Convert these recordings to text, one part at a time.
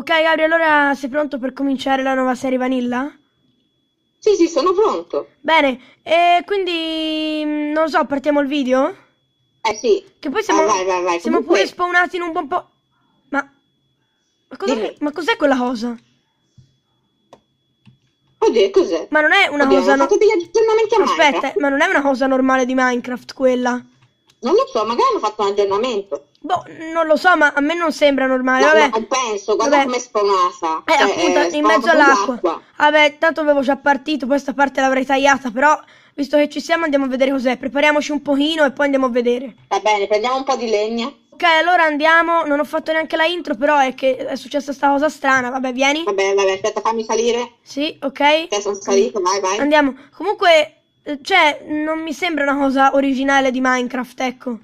Ok Gabri, allora sei pronto per cominciare la nuova serie Vanilla? Sì, sì, sono pronto. Bene, e quindi mm, non so, partiamo il video? Eh sì. Che poi siamo, ah, vai, vai, vai. siamo pure spawnati in un buon po'. Ma. Ma, cos'è, ma cos'è quella cosa? Oddio, cos'è? Ma non è una Oddio, cosa. No... Aspetta, ma non è una cosa normale di Minecraft quella. Non lo so, magari hanno fatto un aggiornamento. Boh, non lo so, ma a me non sembra normale. No, Vabbè. non penso, guarda Vabbè. come è spumata. Eh, cioè, appunto, è eh, in mezzo all'acqua. Vabbè, tanto avevo già partito, questa parte l'avrei tagliata, però visto che ci siamo andiamo a vedere cos'è. Prepariamoci un pochino e poi andiamo a vedere. Va bene, prendiamo un po' di legna. Ok, allora andiamo. Non ho fatto neanche la intro, però è che è successa sta cosa strana. Vabbè, vieni. Vabbè, vabbè, aspetta, fammi salire. Sì, ok. Adesso sono salito, vai, vai. Andiamo. Comunque, eh, cioè, non mi sembra una cosa originale di Minecraft, ecco.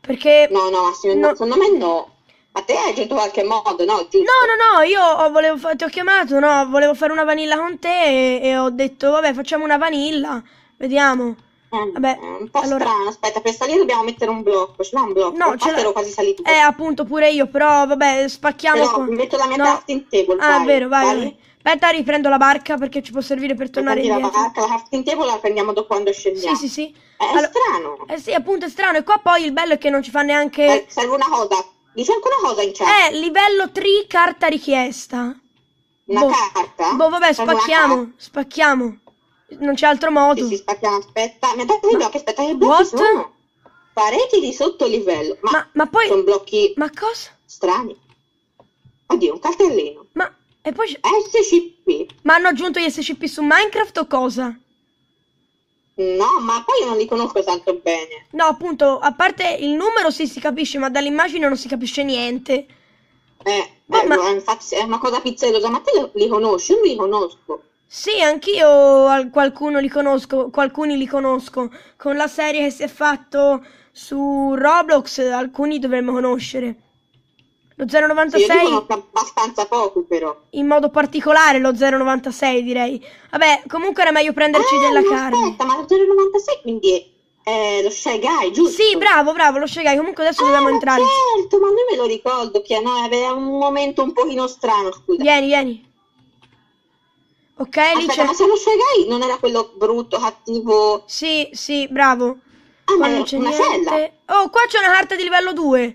Perché... No, no, Massimo, no. secondo me no. A te hai agito qualche modo, no? Giusto. No, no, no, io volevo ti ho chiamato, no, volevo fare una vanilla con te e, e ho detto, vabbè, facciamo una vanilla, vediamo. Eh, eh vabbè, un po' allora... strano, aspetta, per salire dobbiamo mettere un blocco, ce l'ho un blocco? No, ce l'ho quasi salito. Eh, appunto, pure io, però vabbè, spacchiamo. No, qua. metto la mia no. in te, Ah, vai, vero, vai. vai. vai. Aspetta, riprendo la barca perché ci può servire per tornare indietro. La barca, la crafting table la prendiamo dopo quando scendiamo. Sì, sì, sì. Eh, è allora, strano. Eh sì, appunto è strano. E qua poi il bello è che non ci fa neanche... Eh, serve una cosa. Dice anche una cosa in chat. Eh, livello 3, carta richiesta. Una boh. carta? Boh, vabbè, serve spacchiamo, spacchiamo. Non c'è altro modo. Sì, sì, spacchiamo, aspetta. Mi ha dato i blocchi, aspetta, che blocchi What? sono? Pareti di sottolivello. Ma, ma, ma poi... Sono blocchi... Ma cosa? Strani. Oddio, un cartellino. Ma... E poi... SCP. Ma hanno aggiunto gli SCP su Minecraft o cosa? No, ma poi io non li conosco tanto bene. No, appunto, a parte il numero sì si capisce, ma dall'immagine non si capisce niente. Eh, eh Beh, ma... infatti è una cosa pizzerosa, ma te li conosci? Io li conosco. Sì, anch'io qualcuno li conosco, qualcuni li conosco. Con la serie che si è fatto su Roblox, alcuni dovremmo conoscere. Lo 096 sì, abbastanza poco però. In modo particolare lo 096 direi. Vabbè, comunque era meglio prenderci ah, della carne. Aspetta, ma lo 096 quindi è eh, lo Shagai, giusto? Sì, bravo, bravo, lo Shagai. Comunque adesso ah, dobbiamo entrare. Certo, ma noi me lo ricordo che no, aveva un momento un pochino strano, scusa. Vieni, vieni. Ok, Aspetta, lì c'è... ma se lo Shagai non era quello brutto, cattivo... Sì, sì, bravo. Ah, ma non c'è una niente. Sella. Oh, qua c'è una carta di livello 2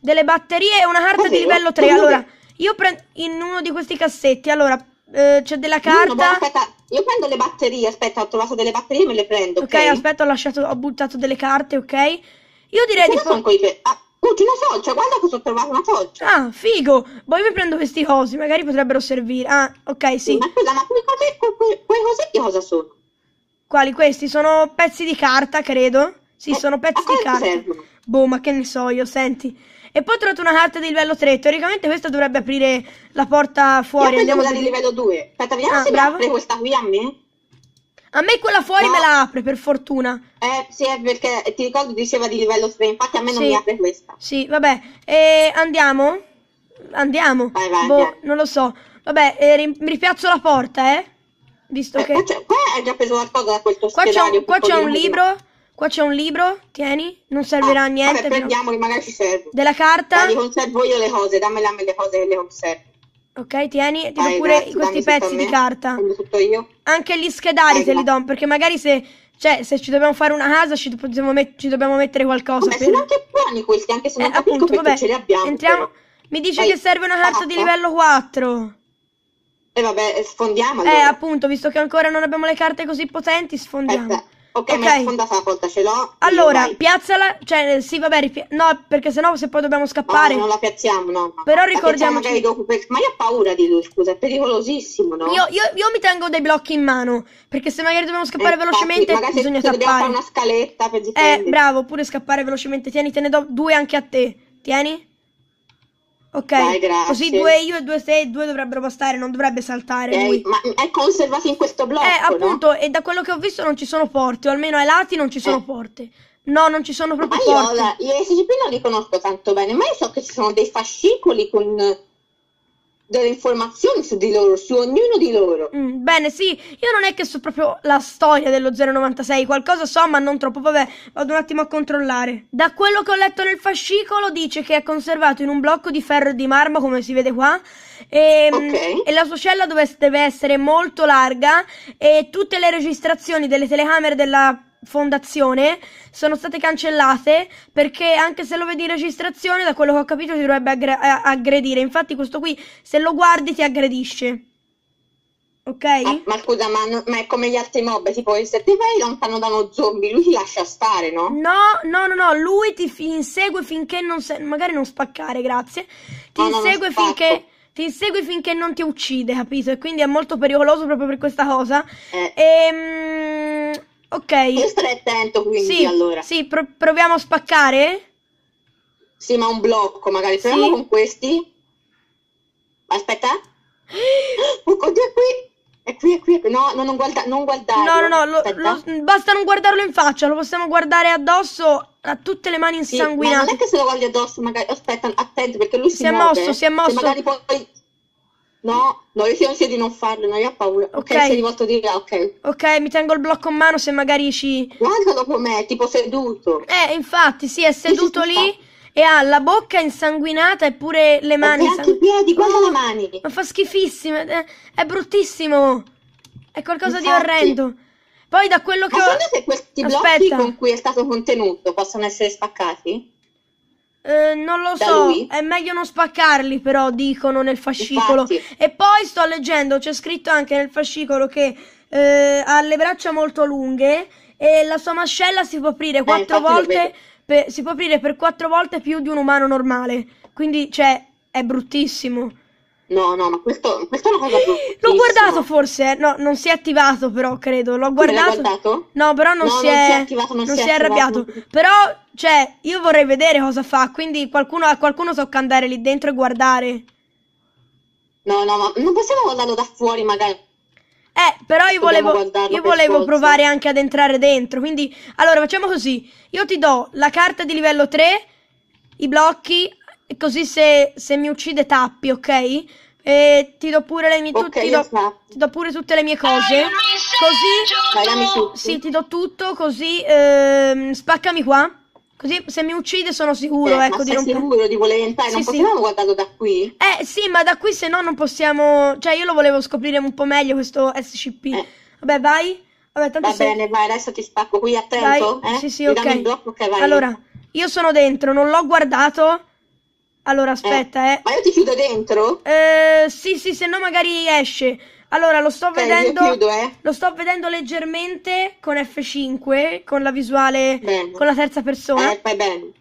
delle batterie e una carta Cos'è? di livello 3. Cos'è? Allora, io prendo in uno di questi cassetti, allora, eh, c'è della carta... No, no, aspetta, io prendo le batterie, aspetta, ho trovato delle batterie e me le prendo, ok? okay aspetta, ho lasciato, ho buttato delle carte, ok? Io direi di... Cosa po- ah, butti una foggia, guarda cosa ho trovato, una foggia. Ah, figo! Poi mi prendo questi cosi, magari potrebbero servire. Ah, ok, sì. Ma scusa, ma quei cosetti, quei cosetti cosa sono? Quali questi? Sono pezzi di carta, credo. Sì, eh, sono pezzi di carta. Servono? Boh, ma che ne so io, senti. E poi ho trovato una carta di livello 3. Teoricamente questa dovrebbe aprire la porta fuori. Io andiamo quella di livello 2. Aspetta, vediamo ah, se bravo. apre questa qui a me. A me quella fuori no. me la apre, per fortuna. Eh, sì, perché ti ricordo che diceva di livello 3, infatti a me non sì. mi apre questa. Sì, vabbè. E andiamo? Andiamo. Vai, vai, boh, andiamo. non lo so. Vabbè, eh, ri ripiazzo la porta, eh. Visto eh, che... Qua, qua è già preso qualcosa da questo qua scenario. Qua c'è un libro Qua c'è un libro, tieni, non servirà a ah, niente. Vabbè, prendiamoli, però... magari ci serve. Della carta. Dai, li conservo io le cose, dammi le cose che le conservo. Ok, tieni, ti do pure grazie, questi pezzi di carta. Tutto io. Anche gli schedari te li do, perché magari se, cioè, se ci dobbiamo fare una casa ci, met ci dobbiamo mettere qualcosa. Vabbè, per... sono anche buoni questi, anche se eh, non eh, capisco appunto, vabbè. ce li abbiamo. Entriamo... Però. Mi dice Dai, che serve una carta di livello 4. E eh, vabbè, sfondiamo eh, allora. Eh, appunto, visto che ancora non abbiamo le carte così potenti, sfondiamo. Eh, Ok, okay. ma la seconda ce l'ho. Allora, vai. piazzala, cioè sì, vabbè, ripi- no, perché sennò se poi dobbiamo scappare. No, non la piazziamo, no. no. Però ricordiamoci dopo, per... ma io ho paura di lui, scusa, è pericolosissimo, no? Io, io, io, mi tengo dei blocchi in mano, perché se magari dobbiamo scappare eh, velocemente infatti, bisogna tappare. Dobbiamo fare una scaletta per difenderci. Eh, bravo, pure scappare velocemente. Tieni, te ne do due anche a te. Tieni? Ok, Dai, così due io e due te e due dovrebbero bastare, non dovrebbe saltare okay, lui. Ma è conservato in questo blocco, Eh, appunto, no? e da quello che ho visto non ci sono porte, o almeno ai lati non ci sono eh. porte. No, non ci sono proprio ma io, porte. Io gli SCP non li conosco tanto bene, ma io so che ci sono dei fascicoli con delle informazioni su di loro, su ognuno di loro. Mm, bene, sì, io non è che so proprio la storia dello 096, qualcosa so, ma non troppo. Vabbè, vado un attimo a controllare. Da quello che ho letto nel fascicolo, dice che è conservato in un blocco di ferro e di marmo, come si vede qua. E, ehm, okay. e la sua cella dove, deve essere molto larga e tutte le registrazioni delle telecamere della fondazione sono state cancellate perché anche se lo vedi in registrazione, da quello che ho capito, ti dovrebbe aggre- eh, aggredire. Infatti questo qui, se lo guardi, ti aggredisce. Ok? Ah, ma scusa, ma, no, ma, è come gli altri mob, tipo se ti fai lontano da uno zombie, lui ti lascia stare, no? No, no, no, no, lui ti fi- insegue finché non... Se- magari non spaccare, grazie. Ti no, insegue finché ti insegui finché non ti uccide, capito? E quindi è molto pericoloso proprio per questa cosa. Eh. E, ehm, Ok. Devi stare attento quindi sì, allora. Sì, pro- proviamo a spaccare? Sì, ma un blocco magari. Proviamo sì. con questi. Aspetta. Oh, oddio, è qui. È qui, è qui, è qui. No, no non, guarda- non guardarlo. No, no, no. Lo, lo, basta non guardarlo in faccia. Lo possiamo guardare addosso a tutte le mani sì, insanguinate. non è che se lo guardi addosso magari... Aspetta, attento perché lui si, si muove. è mosso, si è mosso. Se magari poi No, no, io ti consiglio di non farlo, non io ho paura. Ok, okay sei rivolto di là, ok. Ok, mi tengo il blocco in mano se magari ci... Guarda Guardalo com'è, tipo seduto. Eh, infatti, sì, è seduto lì e ha la bocca insanguinata eppure le mani... E anche i piedi, guarda oh, le mani. Ma fa schifissimo, è, eh, è bruttissimo. È qualcosa infatti. di orrendo. Poi da quello che... Ma ho... secondo te questi blocchi con cui è stato contenuto possono essere spaccati? Eh, non lo da so, lui? è meglio non spaccarli però, dicono nel fascicolo. Infatti. E poi sto leggendo, c'è scritto anche nel fascicolo che eh, ha le braccia molto lunghe e la sua mascella si può aprire, eh, volte, per, si può aprire per quattro volte più di un umano normale. Quindi, cioè, è bruttissimo. No, no, ma questo, questa è una cosa L'ho guardato forse, eh. no, non si è attivato però, credo, l'ho guardato. guardato. No, però non, no, si, non è, si, è, attivato, non, non si, si è arrabbiato. Però, cioè, io vorrei vedere cosa fa, quindi qualcuno, a qualcuno tocca andare lì dentro e guardare. No, no, ma non possiamo guardarlo da fuori magari. Eh, però io volevo, io volevo provare anche ad entrare dentro, quindi... Allora, facciamo così, io ti do la carta di livello 3, i blocchi, Così se, se mi uccide tappi, ok? E ti do pure le mie tu, okay, ti, do, ti, do, pure tutte le mie cose. Così Sì, ti do tutto, così ehm, spaccami qua. Così se mi uccide sono sicuro, eh, ecco, ma di non sicuro di voler entrare, sì, non possiamo sì. guardarlo da qui? Eh, sì, ma da qui se no non possiamo, cioè io lo volevo scoprire un po' meglio questo SCP. Eh. Vabbè, vai. Vabbè, tanto Va sei... bene, vai, adesso ti spacco qui, attento, vai. eh? Sì, sì, Ti ok. Blocco, okay allora, io sono dentro, non l'ho guardato. Allora, eh, aspetta, eh. eh. Ma io ti chiudo dentro? Eh, sì, sì, se no magari esce. Allora, lo sto okay, vedendo. Chiudo, eh. Lo sto vedendo leggermente con F5, con la visuale, bene. con la terza persona. Eh, fai bene.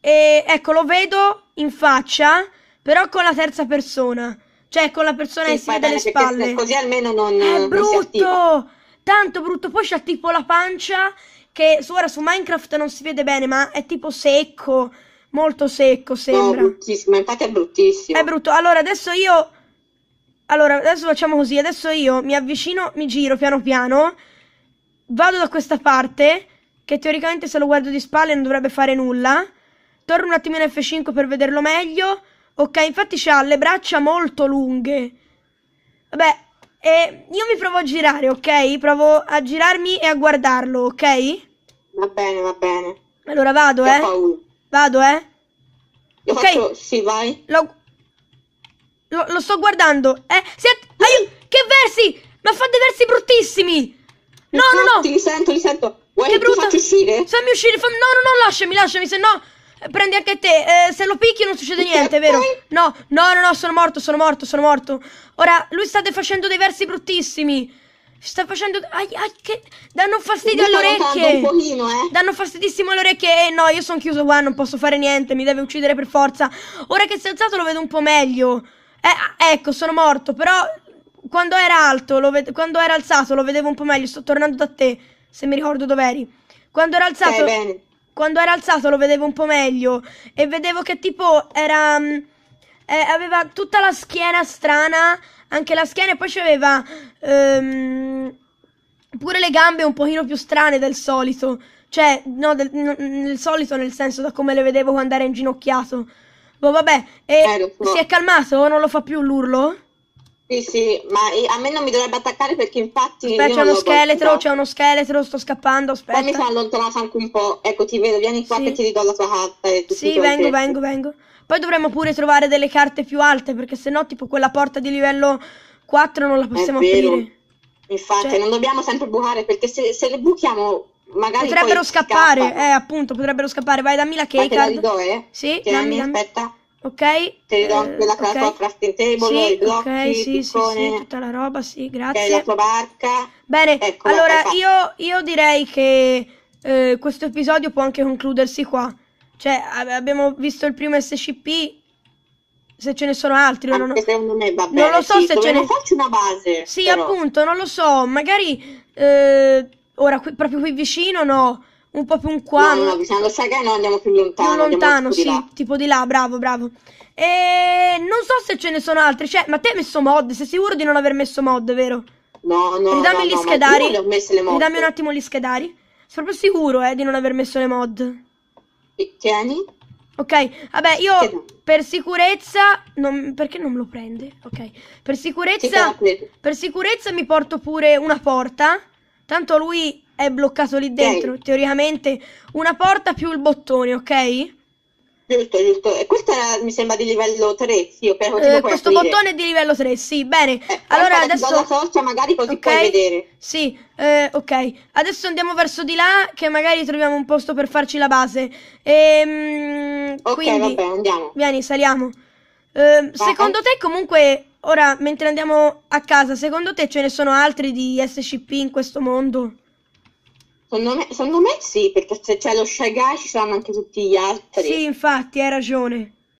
E ecco, lo vedo in faccia, però con la terza persona. Cioè, con la persona sì, che si vede alle spalle. Così almeno non. È non brutto! Tanto brutto. Poi c'ha tipo la pancia che su, ora su Minecraft non si vede bene, ma è tipo secco, molto secco sembra. No, bruttissimo, infatti è bruttissimo. È brutto. Allora, adesso io... Allora, adesso facciamo così, adesso io mi avvicino, mi giro piano piano, vado da questa parte, che teoricamente se lo guardo di spalle non dovrebbe fare nulla, torno un attimino F5 per vederlo meglio, ok, infatti ha le braccia molto lunghe, vabbè, e io mi provo a girare, ok? Provo a girarmi e a guardarlo, ok? Va bene, va bene. Allora vado, eh? Vado, eh? Io ok. Faccio... Sì, vai. Lo... Lo, lo sto guardando. Eh, Siete... Aiuto! Che versi! Ma fa dei versi bruttissimi! No, Infatti, no, no! Li sento, li sento. Vuoi che, che brutto? uscire? Fammi uscire, fammi... No, no, no, lasciami, lasciami, se no... Eh, prendi anche te. Eh, se lo picchi non succede niente, vero? No, no, no, no, sono morto, sono morto, sono morto. Ora, lui sta facendo dei versi bruttissimi. Sta facendo... Ai, ai, che... Danno fastidio alle orecchie. Un pochino, eh. Danno fastidissimo alle orecchie. Eh no, io sono chiuso qua, non posso fare niente. Mi deve uccidere per forza. Ora che si è alzato lo vedo un po' meglio. Eh, ah, ecco, sono morto, però... Quando era alto, quando era alzato lo vedevo un po' meglio. Sto tornando da te, se mi ricordo dov'eri. Quando era alzato... Stai bene quando era alzato lo vedevo un po' meglio e vedevo che tipo era... Mm, eh, aveva tutta la schiena strana, anche la schiena e poi c'aveva ehm, pure le gambe un pochino più strane del solito. Cioè, no, del, del solito nel senso da come le vedevo quando era inginocchiato. Boh, vabbè, e eh, si è calmato? Non lo fa più l'urlo? Sì, sì, ma a me non mi dovrebbe attaccare perché infatti... Aspetta, c'è uno scheletro, posso... c'è uno scheletro, sto scappando, aspetta. Poi mi sono allontanato anche un po'. Ecco, ti vedo, vieni qua sì. che ti ridò la tua carta. E sì, vengo, vengo, vengo. Poi dovremmo pure trovare delle carte più alte, perché se no, tipo, quella porta di livello 4 non la possiamo aprire. Infatti, cioè... non dobbiamo sempre bucare, perché se, se le buchiamo... Magari potrebbero scappare, scappa. eh, appunto, potrebbero scappare. Vai, dammi la cake. Ma te la eh? Sì, dammi, dammi, aspetta. Ok. Te li do anche la okay. tua crafting table, sì, i blocchi, okay, sì, piccone, sì, sì, tutta la roba, sì, grazie. la tua barca. Bene, ecco, allora io, io, direi che eh, questo episodio può anche concludersi qua. Cioè, abbiamo visto il primo SCP, se ce ne sono altri. Anche non... secondo me va bene. Non lo so sì, se ce ne... Farci una base. Sì, però. appunto, non lo so. Magari... Eh, ora, qui, proprio qui vicino, no un po' più in qua. No, no, no bisogna lasciare che no, andiamo più lontano. Più lontano, sì, di tipo di là, bravo, bravo. E non so se ce ne sono altri, cioè, ma te hai messo mod, sei sicuro di non aver messo mod, vero? No, no, Ridammi no, gli no, schedari. ho messo le mod. Ridammi un attimo gli schedari. Sono proprio sicuro, eh, di non aver messo le mod. E tieni? Ok, vabbè, io per sicurezza non, perché non lo prende? Ok. Per sicurezza per sicurezza mi porto pure una porta. Tanto lui è bloccato lì dentro, okay. teoricamente una porta più il bottone, ok? Giusto, giusto. E questo era, mi sembra di livello 3, sì, ok? eh, questo aprire. bottone è di livello 3, sì, bene. Eh, allora adesso... La magari così okay. puoi vedere. Sì, eh, ok. Adesso andiamo verso di là, che magari troviamo un posto per farci la base. Ehm, ok, quindi... vabbè, andiamo. Vieni, saliamo. Eh, secondo te comunque, ora, mentre andiamo a casa, secondo te ce ne sono altri di SCP in questo mondo? Secondo me, secondo me sì, perché se c'è lo Shy Guy ci saranno anche tutti gli altri. Sì, infatti, hai ragione.